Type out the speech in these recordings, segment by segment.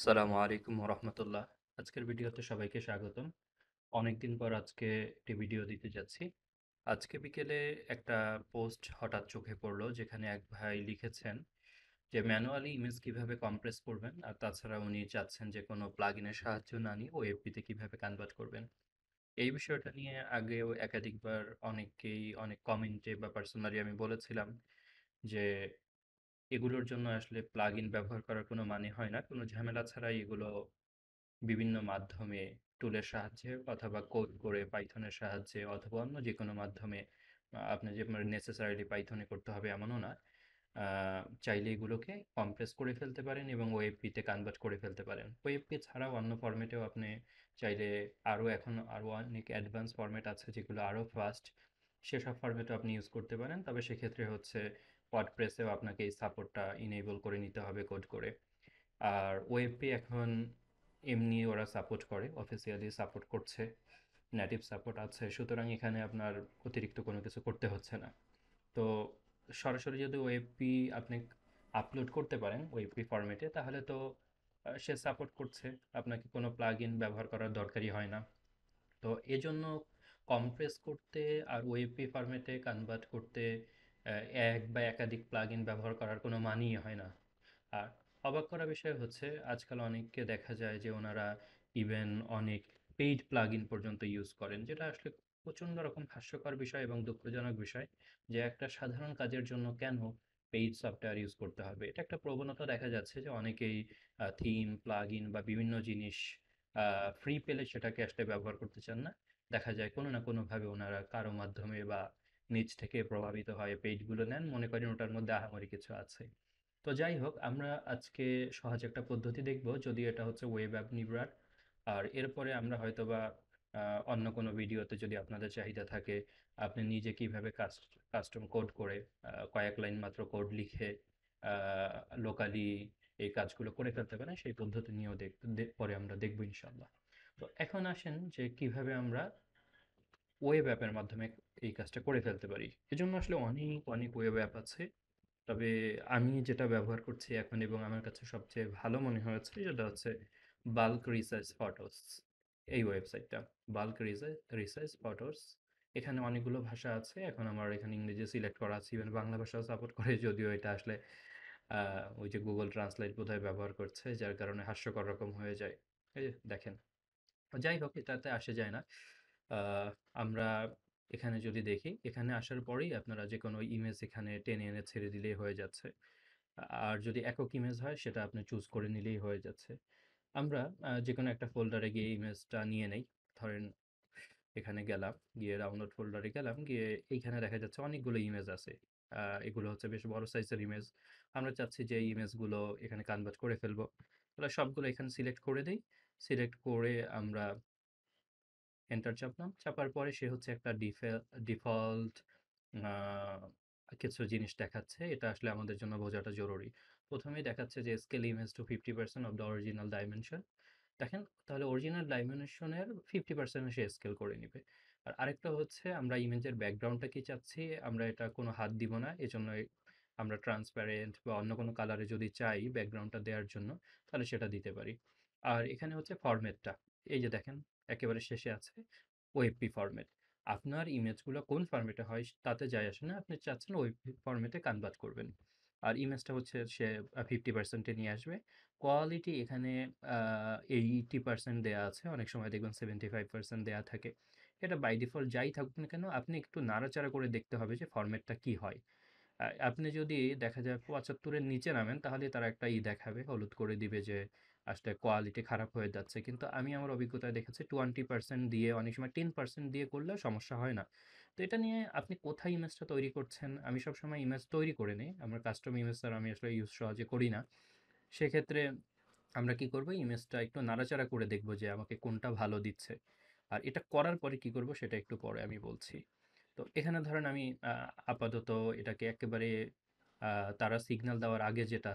আসসালামু আলাইকুম রহমতুল্লাহ আজকের ভিডিওতে সবাইকে স্বাগতম অনেকদিন পর আজকে একটি ভিডিও দিতে যাচ্ছি আজকে বিকেলে একটা পোস্ট হঠাৎ চোখে পড়লো যেখানে এক ভাই লিখেছেন যে ম্যানুয়ালি ইমেজ কিভাবে কম্প্রেস করবেন আর তাছাড়া উনি চাচ্ছেন যে কোনো প্লাগিনের সাহায্য না নিয়ে ওয়েবপিতে কিভাবে কানভার্ট করবেন এই বিষয়টা নিয়ে আগেও একাধিকবার অনেককেই অনেক কমেন্টে বা পার্সোনালি আমি বলেছিলাম যে এগুলোর জন্য আসলে প্লাগ ইন ব্যবহার করার কোনো মানে হয় না কোনো ঝামেলা ছাড়াই এগুলো বিভিন্ন মাধ্যমে টুলের সাহায্যে অথবা কোড করে পাইথনের সাহায্যে অথবা অন্য যে কোনো মাধ্যমে আপনার যে নেসেসারিলি পাইথনে করতে হবে এমনও না চাইলে এগুলোকে কম্প্রেস করে ফেলতে পারেন এবং ওয়েবপিতে কনভার্ট করে ফেলতে পারেন ওয়েবপি ছাড়াও অন্য ফর্মেটেও আপনি চাইলে আরও এখন আরও অনেক অ্যাডভান্স ফর্মেট আছে যেগুলো আরও ফাস্ট সেসব ফরম্যাটও আপনি ইউজ করতে পারেন তবে সেক্ষেত্রে হচ্ছে ওয়ার্ডপ্রেসেও আপনাকে এই সাপোর্টটা ইনেবল করে নিতে হবে কোড করে আর ওয়েবপি এখন এমনি ওরা সাপোর্ট করে অফিসিয়ালি সাপোর্ট করছে নেটিভ সাপোর্ট আছে সুতরাং এখানে আপনার অতিরিক্ত কোনো কিছু করতে হচ্ছে না তো সরাসরি যদি ওয়েবপি আপনি আপলোড করতে পারেন ওয়েবপি ফরম্যাটে তাহলে তো সে সাপোর্ট করছে আপনাকে কোনো প্লাগ ইন ব্যবহার করার দরকারই হয় না তো এজন্য কম্প্রেস করতে আর ওয়েপি ফরম্যাটে কনভার্ট করতে এক বা একাধিক প্লাগ ব্যবহার করার কোনো মানই হয় না আর অবাক করা বিষয় হচ্ছে আজকাল অনেককে দেখা যায় যে ওনারা ইভেন অনেক পেইড প্লাগ পর্যন্ত ইউজ করেন যেটা আসলে প্রচণ্ড রকম হাস্যকর বিষয় এবং দুঃখজনক বিষয় যে একটা সাধারণ কাজের জন্য কেন পেইড সফটওয়্যার ইউজ করতে হবে এটা একটা প্রবণতা দেখা যাচ্ছে যে অনেকেই থিম প্লাগ বা বিভিন্ন জিনিস ফ্রি পেলে সেটাকে আসলে ব্যবহার করতে চান না দেখা যায় কোনো না কোনোভাবে ওনারা কারো মাধ্যমে বা নিজ থেকে প্রভাবিত হয় পেজগুলো নেন মনে করেন ওটার মধ্যে আহামরি কিছু আছে তো যাই হোক আমরা আজকে সহজ একটা পদ্ধতি দেখব যদি এটা হচ্ছে ওয়েব অ্যাপ নিবরার আর এরপরে আমরা হয়তো বা অন্য কোনো ভিডিওতে যদি আপনাদের চাহিদা থাকে আপনি নিজে কিভাবে কাস্টম কোড করে কয়েক লাইন মাত্র কোড লিখে লোকালি এই কাজগুলো করে ফেলতে পারেন সেই পদ্ধতি নিয়েও দেখ পরে আমরা দেখবো ইনশাল্লাহ তো এখন আসেন যে কিভাবে আমরা ওয়েব অ্যাপের মাধ্যমে এই কাজটা করে ফেলতে পারি এজন্য আসলে অনেক অনেক ওয়েব অ্যাপ আছে তবে আমি যেটা ব্যবহার করছি এখন এবং আমার কাছে সবচেয়ে ভালো মনে হয়েছে সেটা হচ্ছে বাল্ক রিসার্চ ফটোস এই ওয়েবসাইটটা বাল্ক রিসার্চ ফটোস এখানে অনেকগুলো ভাষা আছে এখন আমার এখানে ইংরেজি সিলেক্ট করা আছে ইভেন বাংলা ভাষাও সাপোর্ট করে যদিও এটা আসলে ওই যে গুগল ট্রান্সলেট বোধহয় ব্যবহার করছে যার কারণে হাস্যকর রকম হয়ে যায় এই দেখেন যাই হোক এটাতে আসে যায় না আমরা এখানে যদি দেখি এখানে আসার পরেই আপনারা যে কোনো ইমেজ এখানে টেনে এনে ছেড়ে দিলেই হয়ে যাচ্ছে আর যদি একক ইমেজ হয় সেটা আপনি চুজ করে নিলেই হয়ে যাচ্ছে আমরা যে কোনো একটা ফোল্ডারে গিয়ে ইমেজটা নিয়ে নেই ধরেন এখানে গেলাম গিয়ে ডাউনলোড ফোল্ডারে গেলাম গিয়ে এইখানে দেখা যাচ্ছে অনেকগুলো ইমেজ আছে এগুলো হচ্ছে বেশ বড় সাইজের ইমেজ আমরা চাচ্ছি যে ইমেজগুলো এখানে কনভার্ট করে ফেলবো তাহলে সবগুলো এখানে সিলেক্ট করে দিই সিলেক্ট করে আমরা এন্টার চাপলাম চাপার পরে সে হচ্ছে একটা ডিফল্ট কিছু জিনিস দেখাচ্ছে এটা আসলে আমাদের জন্য বোঝাটা জরুরি প্রথমেই দেখাচ্ছে যে scale image to fifty percent of the original dimension দেখেন তাহলে অরিজিনাল ডাইমেনশনের ফিফটি পার্সেন্ট সে স্কেল করে নিবে আর আরেকটা হচ্ছে আমরা ইমেজের ব্যাকগ্রাউন্ডটা কি চাচ্ছি আমরা এটা কোনো হাত দিব না এজন্য আমরা ট্রান্সপ্যারেন্ট বা অন্য কোনো কালারে যদি চাই ব্যাকগ্রাউন্ডটা দেওয়ার জন্য তাহলে সেটা দিতে পারি আর এখানে হচ্ছে ফরম্যাটটা এই যে দেখেন একেবারে শেষে আছে ওয়েবপি ফরম্যাট আপনার ইমেজগুলো কোন ফরম্যাটে হয় তাতে যাই আসে না আপনি চাচ্ছেন ওয়েবপি ফরম্যাটে কানভার্ট করবেন আর ইমেজটা হচ্ছে সে ফিফটি পার্সেন্টে নিয়ে আসবে কোয়ালিটি এখানে এইটি পার্সেন্ট দেওয়া আছে অনেক সময় দেখবেন সেভেন্টি ফাইভ পার্সেন্ট দেওয়া থাকে এটা বাই ডিফল্ট যাই থাকুক না কেন আপনি একটু নাড়াচাড়া করে দেখতে হবে যে ফরম্যাটটা কি হয় আপনি যদি দেখা যায় পঁচাত্তরের নিচে নামেন তাহলে তারা একটা ই দেখাবে হলুদ করে দিবে যে আসলে কোয়ালিটি খারাপ হয়ে যাচ্ছে কিন্তু আমি আমার অভিজ্ঞতায় দেখেছি টোয়েন্টি পার্সেন্ট দিয়ে অনেক সময় টেন পার্সেন্ট দিয়ে করলেও সমস্যা হয় না তো এটা নিয়ে আপনি কোথায় ইমেজটা তৈরি করছেন আমি সবসময় ইমেজ তৈরি করে নিই আমার কাস্টম ইমেজ স্যার আমি আসলে ইউজ সহজে করি না সেক্ষেত্রে আমরা কি করব ইমেজটা একটু নাড়াচাড়া করে দেখব যে আমাকে কোনটা ভালো দিচ্ছে আর এটা করার পরে কি করব সেটা একটু পরে আমি বলছি তো এখানে ধরেন আমি আপাতত এটাকে একেবারে তারা সিগন্যাল দেওয়ার আগে যেটা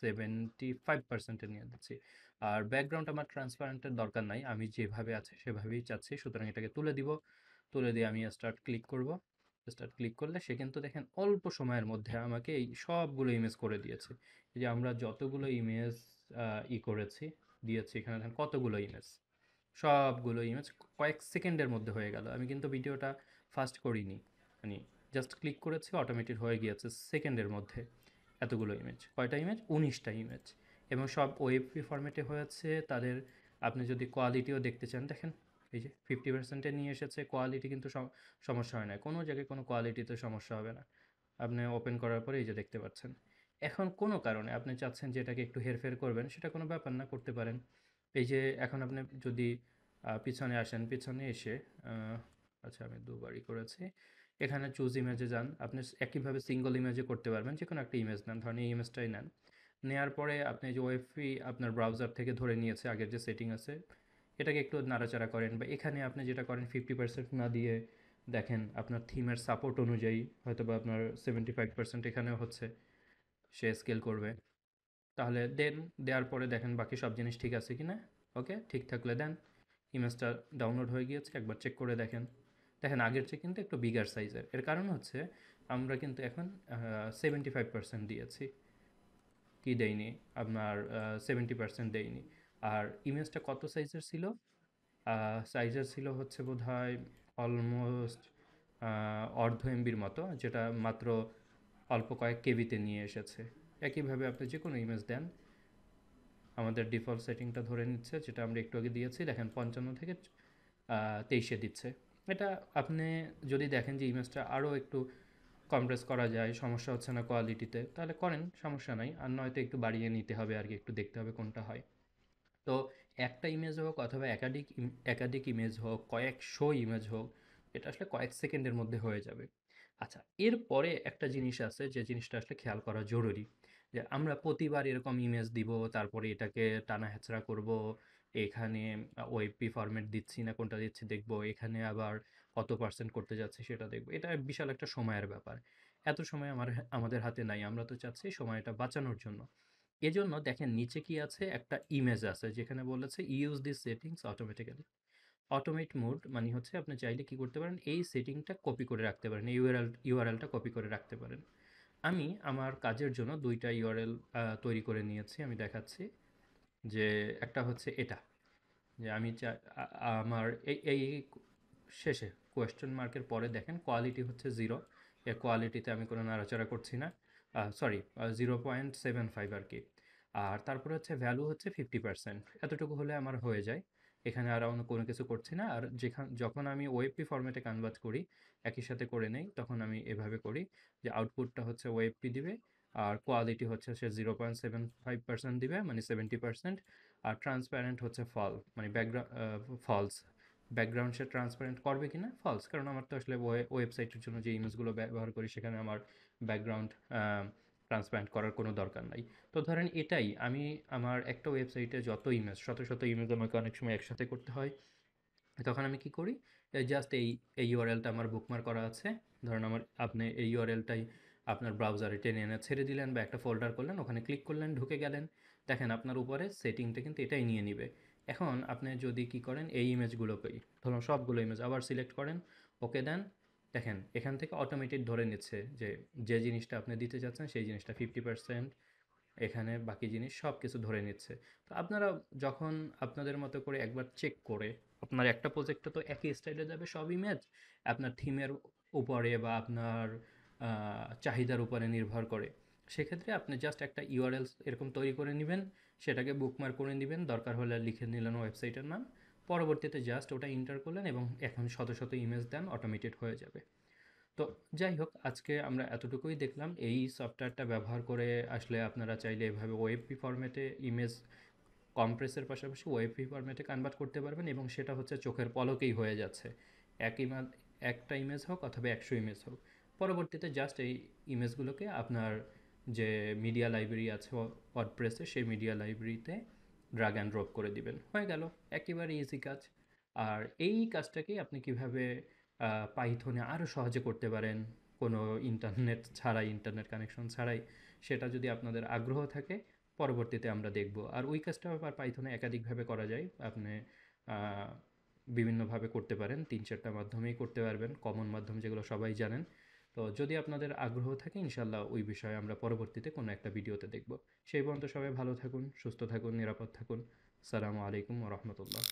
সেভেন্টি ফাইভ পার্সেন্টে নিয়ে দিচ্ছি আর ব্যাকগ্রাউন্ড আমার ট্রান্সপারেন্টের দরকার নাই আমি যেভাবে আছে সেভাবেই চাচ্ছি সুতরাং এটাকে তুলে দিব তুলে দিয়ে আমি স্টার্ট ক্লিক করব স্টার্ট ক্লিক করলে সে কিন্তু দেখেন অল্প সময়ের মধ্যে আমাকে এই সবগুলো ইমেজ করে দিয়েছে যে আমরা যতগুলো ইমেজ ই করেছি দিয়েছি এখানে দেখেন কতগুলো ইমেজ সবগুলো ইমেজ কয়েক সেকেন্ডের মধ্যে হয়ে গেল আমি কিন্তু ভিডিওটা ফাস্ট করিনি মানে জাস্ট ক্লিক করেছি অটোমেটিক হয়ে গিয়েছে সেকেন্ডের মধ্যে এতগুলো ইমেজ কয়টা ইমেজ উনিশটা ইমেজ এবং সব ওয়েবপি ফরম্যাটে হয়েছে তাদের আপনি যদি কোয়ালিটিও দেখতে চান দেখেন এই যে ফিফটি পার্সেন্টে নিয়ে এসেছে কোয়ালিটি কিন্তু সমস্যা হয় না কোনো জায়গায় কোনো কোয়ালিটিতে সমস্যা হবে না আপনি ওপেন করার পরে এই যে দেখতে পাচ্ছেন এখন কোনো কারণে আপনি চাচ্ছেন যে এটাকে একটু হেরফের করবেন সেটা কোনো ব্যাপার না করতে পারেন এই যে এখন আপনি যদি পিছনে আসেন পিছনে এসে আচ্ছা আমি দুবারই করেছি এখানে চুজ ইমেজে যান আপনি একইভাবে সিঙ্গল ইমেজে করতে পারবেন যে কোনো একটা ইমেজ নেন ধরেন এই ইমেজটাই নেন নেওয়ার পরে আপনি যে ওয়েবি আপনার ব্রাউজার থেকে ধরে নিয়েছে আগের যে সেটিং আছে এটাকে একটু নাড়াচাড়া করেন বা এখানে আপনি যেটা করেন ফিফটি পার্সেন্ট না দিয়ে দেখেন আপনার থিমের সাপোর্ট অনুযায়ী হয়তো বা আপনার সেভেন্টি ফাইভ পার্সেন্ট এখানে হচ্ছে সে স্কেল করবে তাহলে দেন দেওয়ার পরে দেখেন বাকি সব জিনিস ঠিক আছে কি না ওকে ঠিক থাকলে দেন ইমেজটা ডাউনলোড হয়ে গিয়েছে একবার চেক করে দেখেন দেখেন আগের চেয়ে কিন্তু একটু বিগার সাইজের এর কারণ হচ্ছে আমরা কিন্তু এখন সেভেন্টি ফাইভ পার্সেন্ট দিয়েছি কি দেয়নি আপনার সেভেন্টি পার্সেন্ট দেয়নি আর ইমেজটা কত সাইজের ছিল সাইজের ছিল হচ্ছে বোধ হয় অলমোস্ট অর্ধ এমবির মতো যেটা মাত্র অল্প কয়েক কেবিতে নিয়ে এসেছে একইভাবে আপনি যে কোনো ইমেজ দেন আমাদের ডিফল্ট সেটিংটা ধরে নিচ্ছে যেটা আমরা একটু আগে দিয়েছি দেখেন পঞ্চান্ন থেকে তেইশে দিচ্ছে এটা আপনি যদি দেখেন যে ইমেজটা আরও একটু কম্প্রেস করা যায় সমস্যা হচ্ছে না কোয়ালিটিতে তাহলে করেন সমস্যা নাই আর নয়তো একটু বাড়িয়ে নিতে হবে আর কি একটু দেখতে হবে কোনটা হয় তো একটা ইমেজ হোক অথবা একাধিক একাধিক ইমেজ হোক কয়েকশো ইমেজ হোক এটা আসলে কয়েক সেকেন্ডের মধ্যে হয়ে যাবে আচ্ছা এরপরে একটা জিনিস আছে যে জিনিসটা আসলে খেয়াল করা জরুরি যে আমরা প্রতিবার এরকম ইমেজ দিব তারপরে এটাকে টানা হেঁচড়া করবো এখানে পি ফরম্যাট দিচ্ছি না কোনটা দিচ্ছি দেখব এখানে আবার কত পার্সেন্ট করতে যাচ্ছে সেটা দেখব এটা বিশাল একটা সময়ের ব্যাপার এত সময় আমার আমাদের হাতে নাই আমরা তো চাচ্ছি সময়টা বাঁচানোর জন্য এজন্য দেখেন নিচে কি আছে একটা ইমেজ আছে যেখানে বলেছে use this settings automatically automate mode মানে হচ্ছে আপনি চাইলে কি করতে পারেন এই সেটিংটা কপি করে রাখতে পারেন ইউআরএল ইউআরএলটা কপি করে রাখতে পারেন আমি আমার কাজের জন্য দুইটা ইউআরএল তৈরি করে নিয়েছি আমি দেখাচ্ছি যে একটা হচ্ছে এটা যে আমি আমার এই এই শেষে কোয়েশ্চেন মার্কের পরে দেখেন কোয়ালিটি হচ্ছে জিরো এর কোয়ালিটিতে আমি কোনো নাড়াচাড়া করছি না sorry zero point seven five আর কি আর তারপরে হচ্ছে ভ্যালু হচ্ছে ফিফটি পার্সেন্ট এতটুকু হলে আমার হয়ে যায় এখানে আর অন্য কোনো কিছু করছি না আর যেখান যখন আমি ওয়েবপি ফরম্যাটে কানভার্ট করি একই সাথে করে নেই তখন আমি এভাবে করি যে আউটপুটটা হচ্ছে ওয়েবপি দিবে আর কোয়ালিটি হচ্ছে সে zero point seven five percent দিবে মানে সেভেন্টি পার্সেন্ট আর ট্রান্সপ্যারেন্ট হচ্ছে ফল মানে ব্যাকগ্রাউন্ড ফলস ব্যাকগ্রাউন্ড সে ট্রান্সপারেন্ট করবে কি না ফলস কারণ আমার তো আসলে ওয়েবসাইটের জন্য যে ইমেজগুলো ব্যবহার করি সেখানে আমার ব্যাকগ্রাউন্ড ট্রান্সপ্যারেন্ট করার কোনো দরকার নাই তো ধরেন এটাই আমি আমার একটা ওয়েবসাইটে যত ইমেজ শত শত ইমেজ আমাকে অনেক সময় একসাথে করতে হয় তখন আমি কি করি জাস্ট এই এই ইউআরএলটা আমার বুকমার্ক করা আছে ধরেন আমার আপনি এই ইউআরএলটাই আপনার ব্রাউজারে টেনে এনে ছেড়ে দিলেন বা একটা ফোল্ডার করলেন ওখানে ক্লিক করলেন ঢুকে গেলেন দেখেন আপনার উপরে সেটিংটা কিন্তু এটাই নিয়ে নিবে এখন আপনি যদি কি করেন এই ইমেজগুলোকেই ধরুন সবগুলো ইমেজ আবার সিলেক্ট করেন ওকে দেন দেখেন এখান থেকে অটোমেটিক ধরে নিচ্ছে যে যে জিনিসটা আপনি দিতে চাচ্ছেন সেই জিনিসটা ফিফটি পার্সেন্ট এখানে বাকি জিনিস সব কিছু ধরে নিচ্ছে তো আপনারা যখন আপনাদের মতো করে একবার চেক করে আপনার একটা প্রজেক্টটা তো একই স্টাইলে যাবে সব ইমেজ আপনার থিমের উপরে বা আপনার চাহিদার উপরে নির্ভর করে সেক্ষেত্রে আপনি জাস্ট একটা ইউআরএল এরকম তৈরি করে নেবেন সেটাকে বুকমার্ক করে নেবেন দরকার হলে লিখে নিলেন ওয়েবসাইটের নাম পরবর্তীতে জাস্ট ওটা ইন্টার করলেন এবং এখন শত শত ইমেজ দেন অটোমেটেড হয়ে যাবে তো যাই হোক আজকে আমরা এতটুকুই দেখলাম এই সফটওয়্যারটা ব্যবহার করে আসলে আপনারা চাইলে এভাবে ওয়েবপি ফর্মেটে ইমেজ কম্প্রেসের পাশাপাশি ওয়েবপি ফর্মেটে কনভার্ট করতে পারবেন এবং সেটা হচ্ছে চোখের পলকেই হয়ে যাচ্ছে এক ইমেজ একটা ইমেজ হোক অথবা একশো ইমেজ হোক পরবর্তীতে জাস্ট এই ইমেজগুলোকে আপনার যে মিডিয়া লাইব্রেরি আছে ওয়ার্ডপ্রেসে সেই মিডিয়া লাইব্রেরিতে ড্রাগ অ্যান্ড ড্রপ করে দিবেন হয়ে গেল একেবারে ইজি কাজ আর এই কাজটাকে আপনি কিভাবে পাইথনে আরও সহজে করতে পারেন কোনো ইন্টারনেট ছাড়াই ইন্টারনেট কানেকশন ছাড়াই সেটা যদি আপনাদের আগ্রহ থাকে পরবর্তীতে আমরা দেখব আর ওই কাজটা আবার পাইথনে একাধিকভাবে করা যায় আপনি বিভিন্নভাবে করতে পারেন তিন চারটা মাধ্যমেই করতে পারবেন কমন মাধ্যম যেগুলো সবাই জানেন তো যদি আপনাদের আগ্রহ থাকে ইনশাল্লাহ ওই বিষয়ে আমরা পরবর্তীতে কোনো একটা ভিডিওতে দেখব সেই পর্যন্ত সবাই ভালো থাকুন সুস্থ থাকুন নিরাপদ থাকুন সালামু আলাইকুম রহমতুল্লাহ